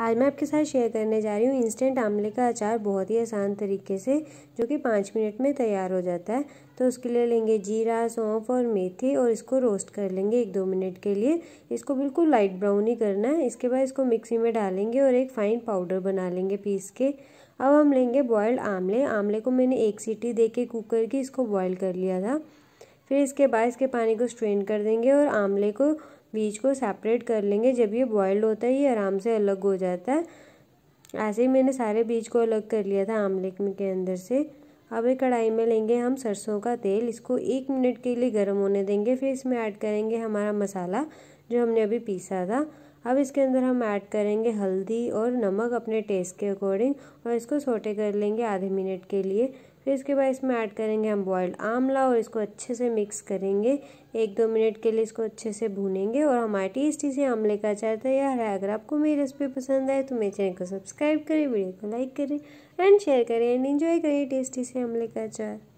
आज मैं आपके साथ शेयर करने जा रही हूँ इंस्टेंट आमले का अचार बहुत ही आसान तरीके से जो कि पाँच मिनट में तैयार हो जाता है तो उसके लिए लेंगे जीरा सौंफ और मेथी और इसको रोस्ट कर लेंगे एक दो मिनट के लिए इसको बिल्कुल लाइट ब्राउन ही करना है इसके बाद इसको मिक्सी में डालेंगे और एक फ़ाइन पाउडर बना लेंगे पीस के अब हम लेंगे बॉयल्ड आमले आमले को मैंने एक सीटी दे के कुकर की इसको बॉयल कर लिया था फिर इसके बाद इसके पानी को स्ट्रेन कर देंगे और आमले को बीज को सेपरेट कर लेंगे जब ये बॉयल्ड होता है ये आराम से अलग हो जाता है ऐसे ही मैंने सारे बीज को अलग कर लिया था आमले के अंदर से अब एक कढ़ाई में लेंगे हम सरसों का तेल इसको एक मिनट के लिए गर्म होने देंगे फिर इसमें ऐड करेंगे हमारा मसाला जो हमने अभी पीसा था अब इसके अंदर हम ऐड करेंगे हल्दी और नमक अपने टेस्ट के अकॉर्डिंग और इसको सोटे कर लेंगे आधे मिनट के लिए फिर इसके बाद इसमें ऐड करेंगे हम बॉयल्ड आमला और इसको अच्छे से मिक्स करेंगे एक दो मिनट के लिए इसको अच्छे से भूनेंगे और हमारे टेस्टी से आमले का अचार तैयार है अगर आपको मेरी रेसिपी पसंद आए तो मेरे चैनल को सब्सक्राइब करें वीडियो को लाइक करें एंड शेयर करें एंड इन्जॉय करें टेस्टी से आमले का अचार